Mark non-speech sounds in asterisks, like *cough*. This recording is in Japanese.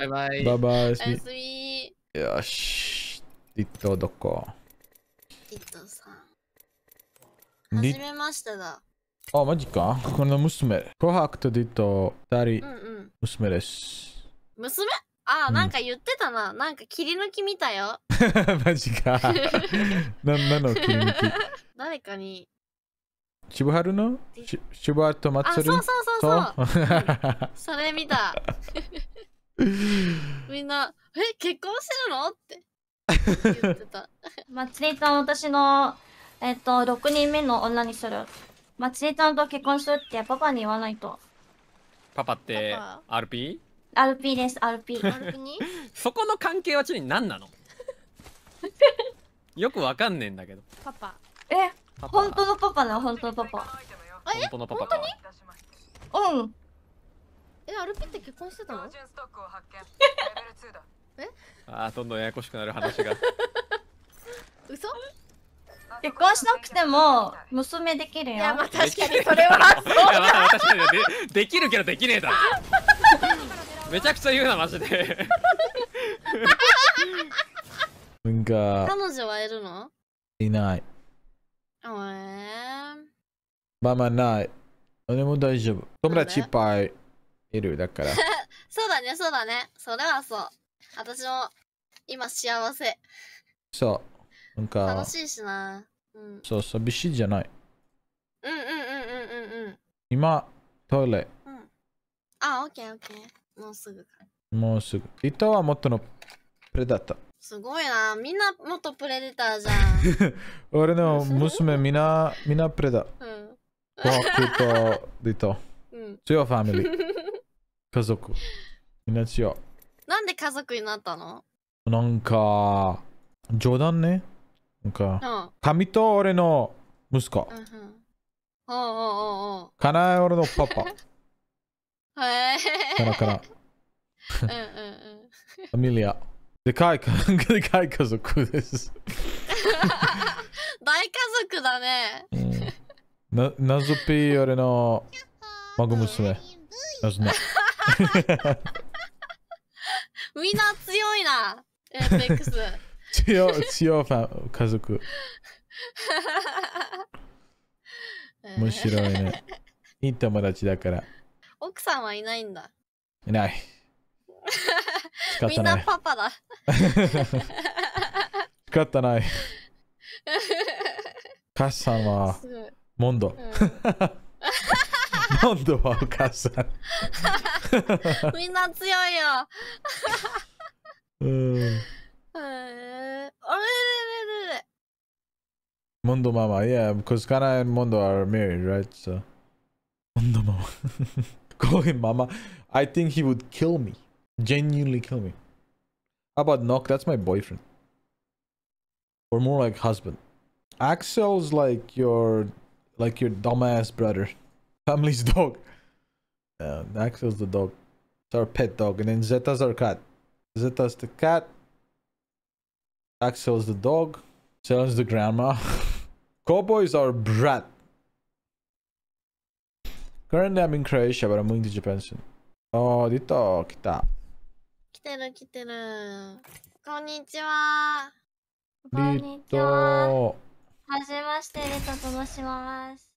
バイバイ。バイバイ。おやすみ。よし。リットどこリットさん。はじめましただ。あ、マジか。この娘。コハクとディット、二人、うんうん、娘です。娘あ、なんか言ってたな。なんか切り抜き見たよ。マジか。何なの切り抜き。誰かに。渋春の渋春と祭りあ、そうそうそうそう。それ見た。みんな「え結婚してるの?」って言ってた *laughs* まつりちゃん私のえっ、と6人目の女にするまつりちゃんと結婚するってパパに言わないとパパって RP?RP です RP, RP にそこの関係はちなみに何なの *laughs* よくわかんねえんだけどパパえパパ本当のパパな本当のパパえ本当のパパかうんえアルピって結婚してたのえあどんどんややこしくなる話が *laughs* 嘘結婚しなくても娘できるよいやまあ確かにそれはそういやまあ確かにでできるけどできねえだ *laughs* めちゃくちゃ言うなマジでなんか彼女はいるのいないえー、まあまあない俺も大丈夫友達いっぱいエるだから *laughs* そうだねそうだねそれはそう私も今幸せそうなんか楽しいしな、うん、そう寂しいじゃないうんうんうんうんうんうん今トイレ、うん、あオッケーオッケーもうすぐかもうすぐ伊藤は元のプレだターすごいなみんな元プレデターじゃん *laughs* 俺の娘みんなみんなプレだ、うん、僕と伊藤、うん、強ファミリー *laughs* 家族になっちゃう。なんで家族になったのなんか、冗談ね。なんか、神、うん、と俺の息子。うんうん、おうおうおうかな俺のパパ。へえかなかな。うんうんうん。ファミリア。でかい、でかい家族です。大家族だね。うん、な、謎っぴ俺の孫娘。謎みんな強いな、FX。強、強ファ家族。面白いね。いい友達だから。奥さんはいないんだ。いない。ないみんなパパだ。仕方ない。母さんはモンド。うん、*laughs* モンドはお母さん。*laughs* みんな強いよ。うん。Uh, Mundo Mama, yeah, because Kana and Mundo are married, right? So Mundo Mama. him *laughs* Mama. I think he would kill me. Genuinely kill me. How about Nock? That's my boyfriend. Or more like husband. Axel's like your like your dumbass brother. Family's *laughs* dog. Yeah, Axel's the dog. It's our pet dog. And then Zeta's our cat. Zeta's the cat. Axel's the dog. Selen's the grandma. Cowboy's our brat. Currently I'm in Croatia, but I'm moving to Japan soon. あー、出た、来た。来てる来てる。こんにちは。こんにちは。はじめまして、リトと申します。